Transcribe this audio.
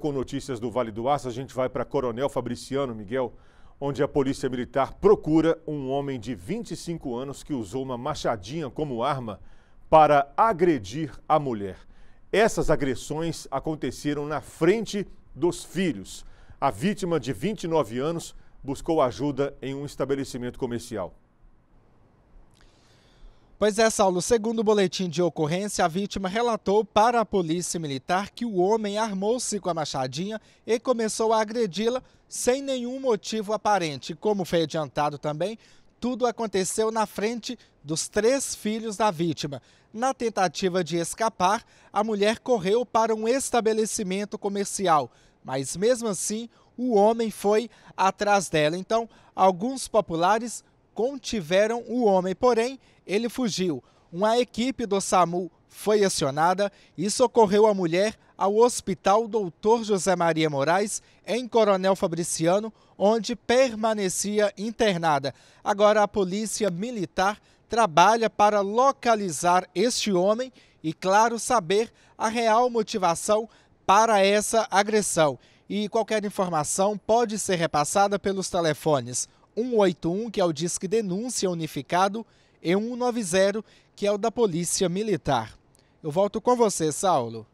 Com notícias do Vale do Aço, a gente vai para Coronel Fabriciano Miguel, onde a Polícia Militar procura um homem de 25 anos que usou uma machadinha como arma para agredir a mulher. Essas agressões aconteceram na frente dos filhos. A vítima, de 29 anos, buscou ajuda em um estabelecimento comercial. Pois é, Saulo, segundo o boletim de ocorrência, a vítima relatou para a polícia militar que o homem armou-se com a machadinha e começou a agredi-la sem nenhum motivo aparente. Como foi adiantado também, tudo aconteceu na frente dos três filhos da vítima. Na tentativa de escapar, a mulher correu para um estabelecimento comercial, mas mesmo assim o homem foi atrás dela. Então, alguns populares contiveram o homem, porém ele fugiu. Uma equipe do SAMU foi acionada e socorreu a mulher ao Hospital Doutor José Maria Moraes, em Coronel Fabriciano, onde permanecia internada. Agora a Polícia Militar trabalha para localizar este homem e, claro, saber a real motivação para essa agressão. E qualquer informação pode ser repassada pelos telefones 181, que é o Disque Denúncia Unificado, e 190, que é o da Polícia Militar. Eu volto com você, Saulo.